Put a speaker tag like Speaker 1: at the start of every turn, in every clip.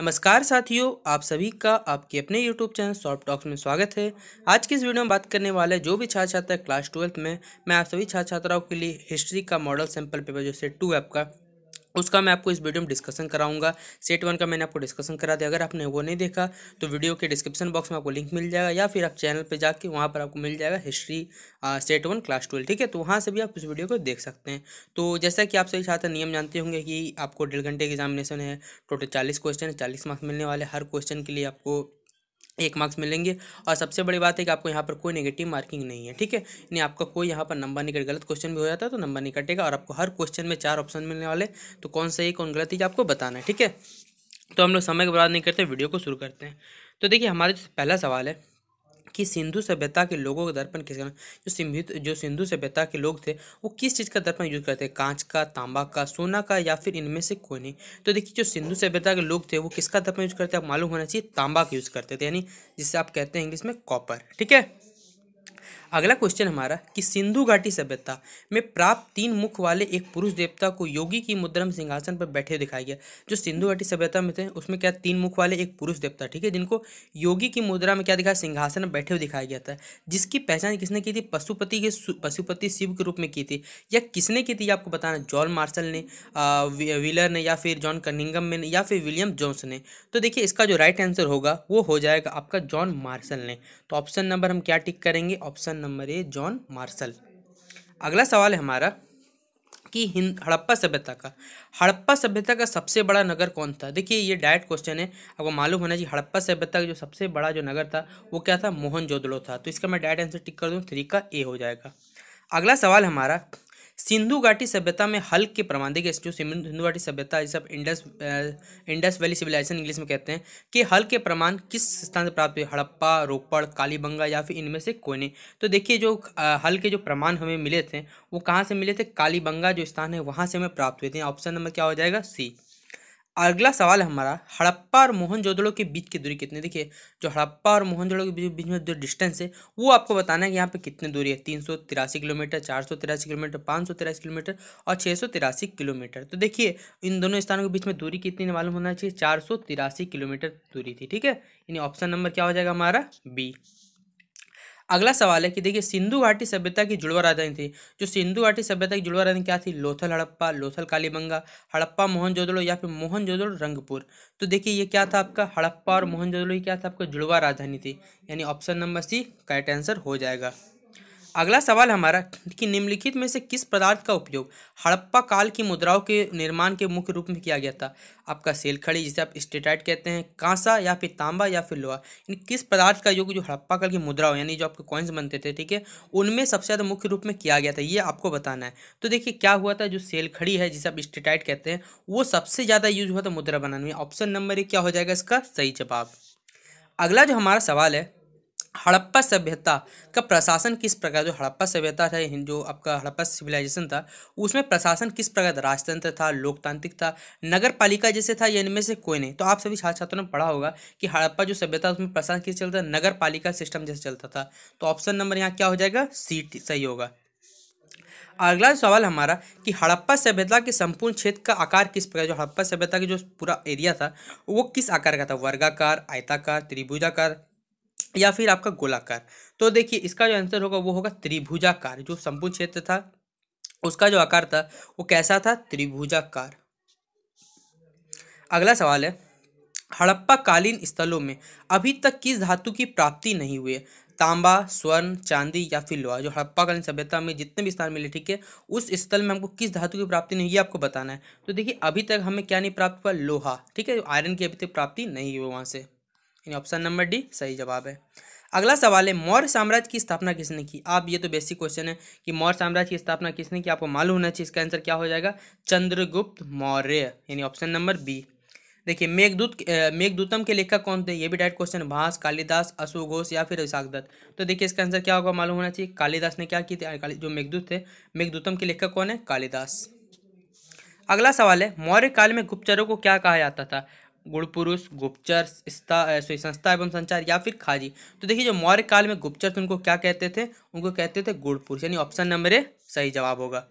Speaker 1: नमस्कार साथियों आप सभी का आपके अपने YouTube चैनल सॉफ्ट टॉक्स में स्वागत है आज की इस वीडियो में बात करने वाले जो भी छात्र छात्रा क्लास ट्वेल्थ में मैं आप सभी छात्र छात्राओं के लिए हिस्ट्री का मॉडल सैंपल पेपर जैसे टू ऐप का उसका मैं आपको इस वीडियो में डिस्कशन कराऊंगा सेट वन का मैंने आपको डिस्कशन करा दिया अगर आपने वो नहीं देखा तो वीडियो के डिस्क्रिप्शन बॉक्स में आपको लिंक मिल जाएगा या फिर आप चैनल पे जाके वहाँ पर आपको मिल जाएगा हिस्ट्री आ, सेट वन क्लास ट्वेल्व ठीक है तो वहाँ से भी आप इस वीडियो को देख सकते हैं तो जैसा कि आप सभी छात्र नियम जानते होंगे कि आपको डेढ़ घंटे एग्जामिनेशन है टोटल चालीस क्वेश्चन चालीस मार्क्स मिलने वाले हर क्वेश्चन के लिए आपको एक मार्क्स मिलेंगे और सबसे बड़ी बात है कि आपको यहाँ पर कोई नेगेटिव मार्किंग नहीं है ठीक है यानी आपका कोई यहाँ पर नंबर नहीं कटेगा गलत क्वेश्चन भी हो जाता है तो नंबर नहीं कटेगा और आपको हर क्वेश्चन में चार ऑप्शन मिलने वाले तो कौन सही कौन गलत है आपको बताना है ठीक है तो हम लोग समय को बर्बाद नहीं करते वीडियो को शुरू करते हैं तो देखिए हमारा पहला सवाल है कि सिंधु सभ्यता के लोगों का दर्पण किस जो सिंधु जो सिंधु सभ्यता के लोग थे वो किस चीज़ का दर्पण यूज करते कांच का तांबा का सोना का या फिर इनमें से कोई नहीं तो देखिए जो सिंधु सभ्यता के लोग थे वो किसका दर्पण यूज करते आप मालूम होना चाहिए तांबा का यूज़ करते थे यानी जिसे आप कहते हैं इंग्लिश में कॉपर ठीक है अगला क्वेश्चन हमारा कि सिंधु घाटी सभ्यता में प्राप्त तीन मुख वाले एक पुरुष देवता को योगी की मुद्रा में सिंहासन पर बैठे हुए दिखाया गया जो सिंधु घाटी सभ्यता में थे उसमें क्या तीन मुख वाले एक पुरुष देवता ठीक है जिनको योगी की मुद्रा में क्या दिखाया सिंहासन में बैठे हुए दिखाया गया था जिसकी पहचान किसने की थी पशुपति के पशुपति शिव के रूप में की थी या किसने की थी आपको बताना जॉन मार्शल ने विलर ने या फिर जॉन कनिंगम ने या फिर विलियम जोन्स ने तो देखिए इसका जो राइट आंसर होगा वो हो जाएगा आपका जॉन मार्शल ने तो ऑप्शन नंबर हम क्या टिक करेंगे option option number A John Marshall अगला सवाल है हमारा कि हिंद हड़प्पा सभ्यता का हड़प्पा सभ्यता का सबसे बड़ा नगर कौन था देखिए ये डायरेक्ट क्वेश्चन है आपको मालूम होना चाहिए हड़प्पा सभ्यता का जो सबसे बड़ा जो नगर था वो क्या था मोहनजोदड़ो था तो इसका मैं डायरेक्ट आंसर टिक कर दूँ थ्री का ए हो जाएगा अगला सवाल हमारा सिंधु घाटी सभ्यता में हल्क के प्रमाण देखिए जो सिंधु घाटी सभ्यता सब Indus Indus valley civilization English में कहते हैं कि हल्क के प्रमाण किस स्थान से प्राप्त हुए हड़प्पा रोपड़ कालीबंगा या फिर इनमें से कोई नहीं तो देखिए जो हल के जो प्रमाण हमें मिले थे वो कहाँ से मिले थे कालीबंगा जो स्थान है वहाँ से हमें प्राप्त हुए थे ऑप्शन नंबर क्या हो जाएगा सी अगला सवाल है हमारा हड़प्पा और मोहनजोदड़ो के बीच की दूरी कितनी देखिए जो हड़प्पा और मोहनजोदड़ो के बीच में जो डिस्टेंस है वो आपको बताना है कि यहाँ पे कितनी दूरी है तीन सौ तिरासी किलोमीटर चार सौ तिरासी किलोमीटर पाँच सौ तिरासी किलोमीटर और छः सौ तिरासी किलोमीटर तो देखिए इन दोनों स्थानों के बीच में दूरी कितनी मालूम होना चाहिए चार सौ तिरासी किलोमीटर दूरी थी ठीक है यानी ऑप्शन नंबर क्या हो जाएगा हमारा बी अगला सवाल है कि देखिए सिंधु घाटी सभ्यता की जुड़वा राजधानी थी जो सिंधु घाटी सभ्यता की जुड़वा राजधानी क्या थी लोथल हड़प्पा लोथल कालीबंगा हड़प्पा मोहनजोदड़ो या फिर मोहनजोदड़ो रंगपुर तो देखिए ये क्या था आपका हड़प्पा और मोहनजोदड़ो क्या था आपका जुड़वा राजधानी थी यानी option number C correct answer हो जाएगा अगला सवाल हमारा कि निम्नलिखित में से किस पदार्थ का उपयोग हड़प्पा काल की मुद्राओं के निर्माण के मुख्य रूप में किया गया था आपका सेल खड़ी जिसे आप स्टेटाइट कहते हैं कांसा या फिर तांबा या फिर लोहा इन किस पदार्थ का योग जो हड़प्पा काल की मुद्राओं यानी जो आपके कॉइन्स बनते थे ठीक है उनमें सबसे ज़्यादा मुख्य रूप में किया गया था ये आपको बताना है तो देखिए क्या हुआ था जो सेल खड़ी है जिसे आप स्टेटाइट कहते हैं वो सबसे ज़्यादा यूज हुआ था मुद्रा बनाने में ऑप्शन नंबर एक क्या हो जाएगा इसका सही जवाब अगला जो हमारा सवाल है हड़प्पा सभ्यता का प्रशासन किस प्रकार जो हड़प्पा सभ्यता था जो आपका हड़प्पा सिविलाइजेशन था उसमें प्रशासन किस प्रकार था राजतंत्र था लोकतांत्रिक था नगर पालिका जैसे था या इनमें से कोई नहीं तो आप सभी छात्र छात्रों ने पढ़ा होगा कि हड़प्पा जो सभ्यता उसमें प्रशासन किस चलता नगर पालिका सिस्टम जैसे चलता था तो ऑप्शन नंबर यहाँ क्या हो जाएगा सी सही होगा अगला सवाल हमारा कि हड़प्पा सभ्यता के संपूर्ण क्षेत्र का आकार किस प्रकार जो हड़प्पा सभ्यता का जो पूरा एरिया था वो किस आकार का था वर्गाकार आयताकार त्रिभुजाकार या फिर आपका गोलाकार तो देखिए इसका जो आंसर होगा वो होगा त्रिभुजाकार जो संपूर्ण क्षेत्र था उसका जो आकार था वो कैसा था त्रिभुजाकार अगला सवाल है हड़प्पा कालीन स्थलों में अभी तक किस धातु की प्राप्ति नहीं हुई है तांबा स्वर्ण चांदी या फिर लोहा जो हड़प्पा कालीन सभ्यता में जितने भी स्थान मिले ठीक है उस स्थल में हमको किस धातु की प्राप्ति नहीं हुई आपको बताना है तो देखिए अभी तक हमें क्या नहीं प्राप्त हुआ लोहा ठीक है आयरन की अभी तक प्राप्ति नहीं हुई वहाँ से यानी ऑप्शन नंबर डी सही जवाब है अगला सवाल है मौर्य साम्राज्य की स्थापना किसने की आप ये तो बेसिक क्वेश्चन है कि मौर्य साम्राज्य की स्थापना किसने की आपको मालूम होना चाहिए इसका आंसर क्या हो जाएगा चंद्रगुप्त मौर्य यानी ऑप्शन नंबर बी देखिए मेघदूत मेघदूतम के लेखक कौन थे ये भी डायरेक्ट क्वेश्चन भास कालिदास अशु घोष या फिर विशाख दत्त तो देखिए इसका आंसर क्या होगा मालूम होना चाहिए कालिदास ने क्या किया थे जो मेघदूत थे मेघदूतम के लेखक कौन है कालिदास अगला सवाल है मौर्य काल में गुप्तचरों को क्या कहा जाता था गुड़पुरुष गुप्तचर संस्था एवं संचार या फिर खाजी तो देखिए जो मौर्य काल में गुप्तचर थे उनको क्या कहते थे उनको कहते थे गुड़पुरुष यानी ऑप्शन नंबर ए सही जवाब होगा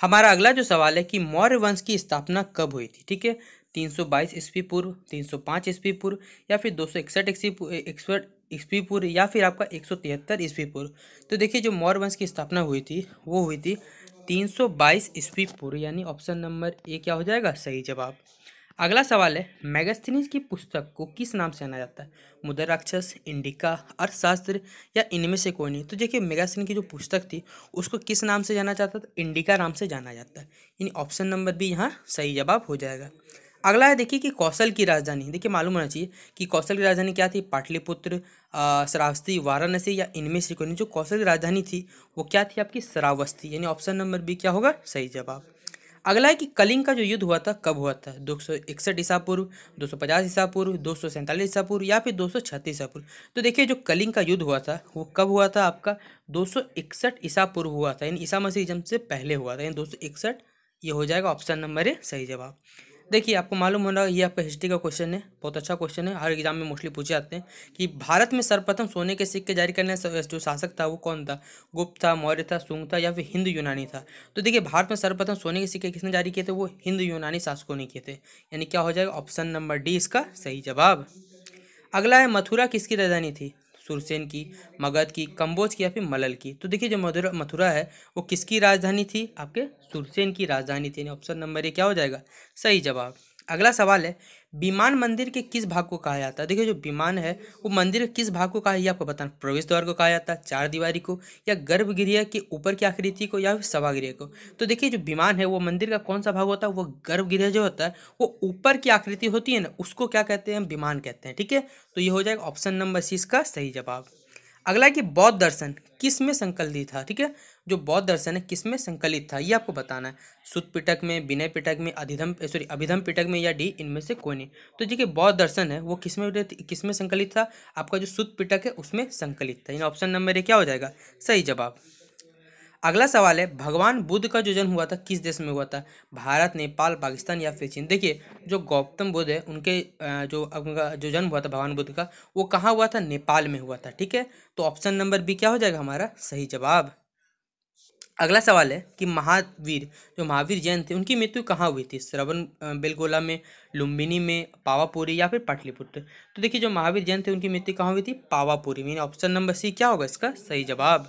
Speaker 1: हमारा अगला जो सवाल है कि मौर्य वंश की स्थापना कब हुई थी ठीक है 322 ईस्वी पूर्व 305 ईस्वी पूर्व या फिर दो सौ इकसठ ईस्वी पूर्व या फिर आपका एक सौ तिहत्तर ईस्वी पूर्व तो देखिए जो मौर्य वंश की स्थापना हुई थी वो हुई थी 322 ईस्वी पूर्व यानी ऑप्शन नंबर ए क्या हो जाएगा सही जवाब अगला सवाल है मैगस्थनीज की पुस्तक को किस नाम से जाना जाता है मुदर राक्षस इंडिका अर्थशास्त्र या इनमें से कोई नहीं तो देखिए मेगास्थनी की जो पुस्तक थी उसको किस नाम से जाना जाता था इंडिका नाम से जाना जाता है यानी ऑप्शन नंबर भी यहाँ सही जवाब हो जाएगा अगला है देखिए कि कौशल की राजधानी देखिए मालूम होना चाहिए कि कौशल की राजधानी क्या थी पाटलिपुत्र श्रावस्ती वाराणसी या इनमें से कोई नहीं जो कौशल की राजधानी थी वो क्या थी आपकी श्रावस्ती यानी ऑप्शन नंबर बी क्या होगा सही जवाब अगला है कि कलिंग का जो युद्ध हुआ था कब हुआ था दो सौ इकसठ ईसा पूर्व दो सौ पचास ईसा पूर्व दो सौ सैंतालीस ईसा पूर्व या फिर दो सौ छत्तीस ईसा पूर्व तो देखिए जो कलिंग का युद्ध हुआ था वो कब हुआ था आपका दो सौ इकसठ ईसा पूर्व हुआ था यानी ईसा मसीह जम से पहले हुआ था यानी दो सौ इकसठ ये हो जाएगा ऑप्शन नंबर ए सही जवाब देखिए आपको मालूम होना ये आपका हिस्ट्री का क्वेश्चन है बहुत अच्छा क्वेश्चन है हर एग्जाम में मोस्टली पूछे जाते हैं कि भारत में सर्वप्रथम सोने के सिक्के जारी करने जो शासक था वो कौन था गुप्त था मौर्य था सुंग था या फिर हिंद यूनानी था तो देखिए भारत में सर्वप्रथम सोने के सिक्के किसने जारी किए थे वो हिंद यूनानी शासकों ने किए थे यानी क्या हो जाएगा ऑप्शन नंबर डी इसका सही जवाब अगला है मथुरा किसकी राजधानी थी सुरसेन की मगध की कम्बोज की या फिर मलल की तो देखिए जो मधुरा मथुरा है वो किसकी राजधानी थी आपके सुरसेन की राजधानी थी ऑप्शन नंबर ये क्या हो जाएगा सही जवाब अगला सवाल है विमान मंदिर के किस भाग को कहा जाता है देखिए जो विमान है वो मंदिर के किस भाग को कहा आपको बताना प्रवेश द्वार को कहा जाता है चार दीवारी को या गर्भगृह के ऊपर की आकृति को या फिर सभागृह को तो देखिए जो विमान है वो मंदिर का कौन सा भाग होता है वो गर्भगृह जो होता है वो ऊपर की आकृति होती है ना उसको क्या कहते हैं हम विमान कहते हैं ठीक है तो ये हो जाएगा ऑप्शन नंबर सी इसका सही जवाब अगला कि बौद्ध दर्शन किस में संकल्पित था ठीक है जो बौद्ध दर्शन है किसमें संकलित था ये आपको बताना है शुद्ध पिटक में विनय पिटक में अधिधम सॉरी अभिधम पिटक में या डी इनमें से कोई नहीं तो जी के बौद्ध दर्शन है वो किसमें किसमें संकलित था आपका जो शुद्ध पिटक है उसमें संकलित था यानी ऑप्शन नंबर ए क्या हो जाएगा सही जवाब अगला सवाल है भगवान बुद्ध का जो जन्म हुआ था किस देश में हुआ था भारत नेपाल पाकिस्तान या फिर चीन देखिए जो गौतम बुद्ध है उनके जो उनका जो जन्म हुआ था भगवान बुद्ध का वो कहाँ हुआ था नेपाल में हुआ था ठीक है तो ऑप्शन नंबर बी क्या हो जाएगा हमारा सही जवाब अगला सवाल है कि महावीर जो महावीर जैन थे उनकी मृत्यु कहाँ हुई थी श्रवण बेलगोला में लुम्बिनी में पावापुरी या फिर पाटलिपुत्र तो देखिए जो महावीर जैन थे उनकी मृत्यु कहाँ हुई थी Pawapuri mean option number C क्या होगा इसका सही जवाब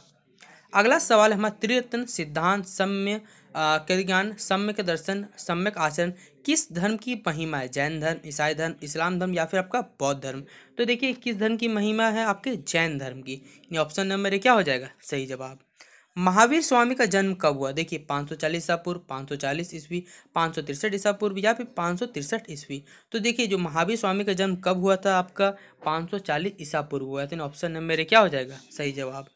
Speaker 1: अगला सवाल है हमारा त्रिरत्न सिद्धांत सम्य ज्ञान सम्य के दर्शन सम्यक आचरण किस धर्म की महिमा है जैन धर्म ईसाई धर्म इस्लाम धर्म या फिर आपका बौद्ध धर्म तो देखिए किस धर्म की महिमा है आपके जैन धर्म की ऑप्शन नंबर क्या हो जाएगा सही जवाब महावीर स्वामी का जन्म कब हुआ देखिए 540 ईसा पूर्व चालीस ईस्वी पाँच सौ ईसा पूर्व या फिर पाँच तिरसठ ईस्वी तो देखिए जो महावीर स्वामी का जन्म कब हुआ था आपका 540 ईसा पूर्व हुआ था ऑप्शन नंबर मेरे क्या हो जाएगा सही जवाब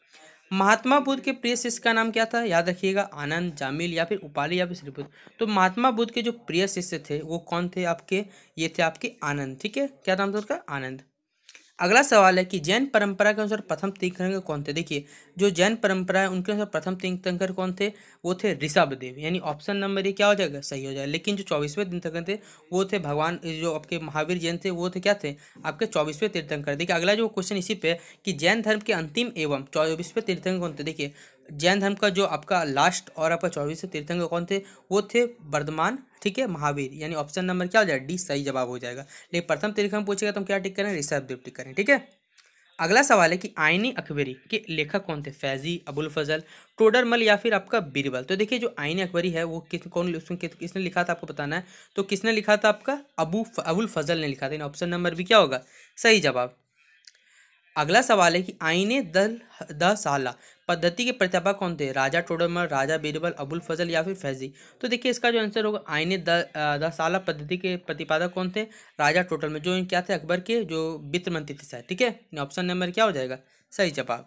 Speaker 1: महात्मा बुद्ध के प्रिय शिष्य का नाम क्या था याद रखिएगा आनंद जामिल या फिर उपाली या फिर श्रीबुद्ध तो महात्मा बुद्ध के जो प्रिय शिष्य थे वो कौन थे आपके ये थे आपके आनंद ठीक है क्या नाम था उसका आनंद अगला सवाल है कि जैन परंपरा के अनुसार प्रथम तीर्थंकर कौन थे देखिए जो जैन परंपरा है उनके अनुसार प्रथम तीर्थंकर कौन थे वो थे ऋषभदेव यानी ऑप्शन नंबर ये क्या हो जाएगा सही हो जाएगा लेकिन जो चौबीसवें तीर्थंकर थे वो थे भगवान जो आपके महावीर जैन थे वो थे क्या थे आपके चौबीसवें तीर्थंकर देखिए अगला जो क्वेश्चन इसी पे कि जैन धर्म के अंतिम एवं चौबीसवें तीर्थंकर कौन थे देखिए जैन धर्म का जो आपका लास्ट और आपका चौबीसवें तीर्थंकर कौन थे वो थे वर्धमान ठीक है महावीर यानी ऑप्शन नंबर क्या हो जाएगा डी सही जवाब हो जाएगा लेकिन प्रथम तीर्थंकर पूछेगा तो हम क्या टिक करें ऋषभदेव टिक करें ठीक है अगला सवाल है कि आइनी अकबरी के लेखक कौन थे फैजी अबुल फजल टोडरमल या फिर आपका बीरबल तो देखिए जो आइनी अकबरी है वो किस कौन उसमें किसने लिखा था आपको बताना है तो किसने लिखा था आपका अबू अबुल फजल ने लिखा था ऑप्शन नंबर भी क्या होगा सही जवाब अगला सवाल है कि आईने दल द साला पद्धति के प्रतिभा कौन थे राजा टोडोमर राजा बीरबल अबुल फजल या फिर फैजी तो देखिए इसका जो आंसर होगा आईने द, द साला पद्धति के प्रतिपादक कौन थे राजा टोटल में जो क्या थे अकबर के जो वित्त मंत्री थे ठीक है ऑप्शन नंबर क्या हो जाएगा सही जवाब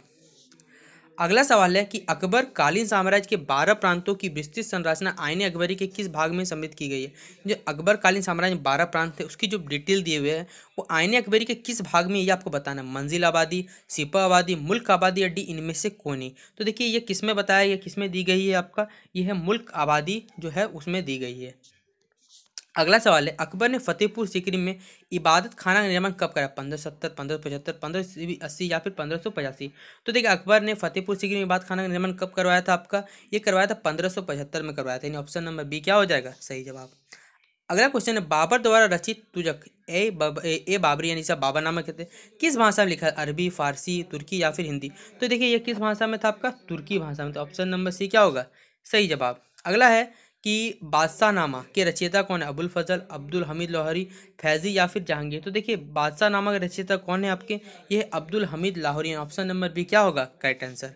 Speaker 1: अगला सवाल है कि अकबर कालीन साम्राज्य के बारह प्रांतों की विस्तृत संरचना आईने अकबरी के किस भाग में सम्मिलित की गई है जो अकबर कालीन साम्राज्य में बारह प्रांत थे उसकी जो डिटेल दिए हुए हैं वो आईने अकबरी के किस भाग में ये आपको बताना है मंजिल आबादी सिपा आबादी मुल्क आबादी या डी इनमें से कौन है तो देखिए ये किस में बताया गया किस में दी गई है आपका यह है मुल्क आबादी जो है उसमें दी गई है अगला सवाल है अकबर ने फतेहपुर सिकरी में इबादत खाना का निर्माण कब करा पंद्रह सत्तर पंद्रह पचहत्तर पंद्रह अस्सी या फिर पंद्रह सौ पचासी तो देखिए अकबर ने फतेहपुर सिकरी में इबादत खाना का निर्माण कब करवाया था आपका ये करवाया था पंद्रह सौ पचहत्तर में करवाया था यानी ऑप्शन नंबर बी क्या हो जाएगा सही जवाब अगला क्वेश्चन है बाबर द्वारा रचित तुजक ए ए, बाबरी यानी सब बाबर नामक कहते हैं किस भाषा में लिखा है अरबी फारसी तुर्की या फिर हिंदी तो देखिए ये किस भाषा में था आपका तुर्की भाषा में तो ऑप्शन नंबर सी क्या होगा सही जवाब अगला है कि बादशाहनामा के रचयिता कौन है अबुल फजल अब्दुल हमीद लाहौरी फैजी या फिर जहांगीर तो देखिए बादशाहनामा के रचयिता कौन है आपके ये Abdul Hamid Lahori option number B क्या होगा करेक्ट आंसर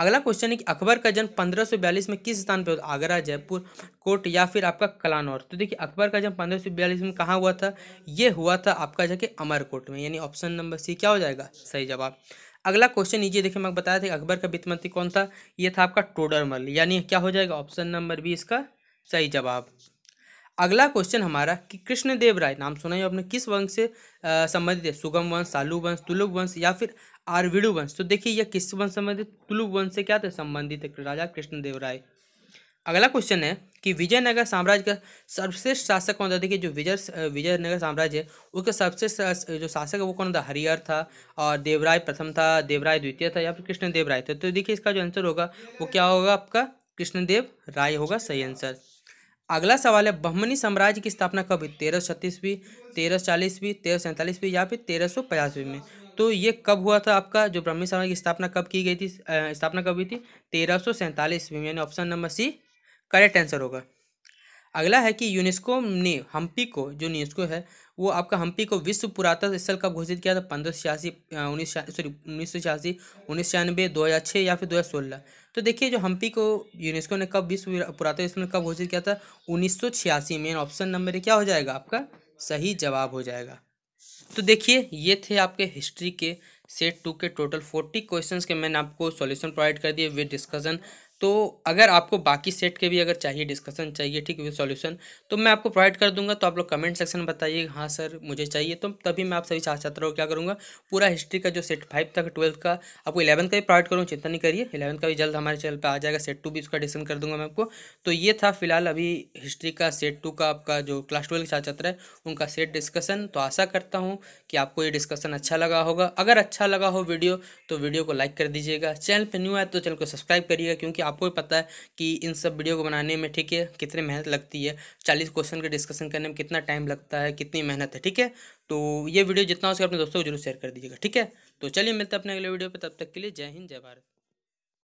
Speaker 1: अगला क्वेश्चन है कि अकबर का जन्म बयालीस में किस स्थान पर आगरा जयपुर कोट या फिर आपका कलानौर तो देखिए अकबर का जन्म बयालीस में कहाँ हुआ था ये हुआ था आपका जाके अमरकोट में यानी ऑप्शन नंबर सी क्या हो जाएगा सही जवाब अगला क्वेश्चन नीचे देखिए मैं बताया था अकबर का वित्त मंत्री कौन था ये था आपका टोडरमल यानी क्या हो जाएगा ऑप्शन नंबर बी इसका सही जवाब अगला क्वेश्चन हमारा कि कृष्णदेव राय नाम सुना आपने किस वंश से संबंधित है सुगम वंश सालू वंश तुलुक वंश या फिर आरविडु वंश तो देखिए यह किस वंश संबंधित तुलुक वंश से क्या थे संबंधित राजा कृष्णदेव राय अगला क्वेश्चन है कि विजयनगर साम्राज्य का सर्वश्रेष्ठ शासक कौन था देखिए जो विजय विजयनगर साम्राज्य है उसका सबसे जो शासक है वो कौन था हरिहर था और देवराय प्रथम था देवराय द्वितीय था या फिर कृष्णदेव राय था तो देखिए इसका जो आंसर होगा वो क्या होगा आपका कृष्णदेव राय होगा सही आंसर अगला सवाल है बहमनी साम्राज्य की स्थापना कब हुई तेरह सौ छत्तीसवीं तेरह सौ चालीसवीं तेरह सौ सैंतालीसवीं या फिर तेरह सौ पचासवीं में तो ये कब हुआ था आपका जो ब्रह्मी साम्राज्य की स्थापना कब की गई थी स्थापना कब हुई थी तेरह सौ सैंतालीसवीं यानी option number C correct answer होगा अगला है कि यूनेस्को ने हम्पी को जो यूनेस्को है वो आपका हम्पी को विश्व पुरातत्व स्थल कब घोषित किया था पंद्रह सौ छियासी उन्नीस सॉरी उन्नीस सौ छियासी उन्नीस छियानवे दो हज़ार छः या फिर दो हज़ार सोलह तो देखिए जो हम्पी को यूनेस्को ने कब विश्व पुरातत्व स्थल कब घोषित किया था उन्नीस सौ छियासी मेन ऑप्शन नंबर क्या हो जाएगा आपका सही जवाब हो जाएगा तो देखिए ये थे आपके हिस्ट्री के सेट टू के टोटल फोर्टी क्वेश्चंस के मैंने आपको सॉल्यूशन प्रोवाइड कर दिए विद डिस्कशन तो अगर आपको बाकी सेट के भी अगर चाहिए डिस्कशन चाहिए ठीक है सॉल्यूशन तो मैं आपको प्रोवाइड कर दूंगा तो आप लोग कमेंट सेक्शन में बताइए हाँ सर मुझे चाहिए तो तभी मैं आप सभी छात्र छात्राओं को क्या करूँगा पूरा हिस्ट्री का जो सेट फाइव तक ट्वेल्थ का आपको इलेवंथ का भी प्रोवाइड करूँगा चिंता नहीं करिए इलेवंथ का भी जल्द हमारे चैनल पर आ जाएगा सेट टू भी उसका डिस्कन कर दूंगा मैं आपको तो ये था फिलहाल अभी हिस्ट्री का सेट टू का आपका जो क्लास ट्वेल्व के छात्र छात्र है उनका सेट डिस्कशन तो आशा करता हूँ कि आपको ये डिस्कशन अच्छा लगा होगा अगर अच्छा लगा हो वीडियो तो वीडियो को लाइक कर दीजिएगा चैनल पर न्यू आए तो चैनल को सब्सक्राइब करिएगा क्योंकि आपको भी पता है कि इन सब वीडियो को बनाने में ठीक है कितनी मेहनत लगती है चालीस क्वेश्चन का डिस्कशन करने में कितना टाइम लगता है कितनी मेहनत है ठीक है तो ये वीडियो जितना हो सके अपने दोस्तों को जरूर शेयर कर दीजिएगा ठीक है तो चलिए मिलते हैं अपने अगले वीडियो पर तब तक के लिए जय हिंद जय भारत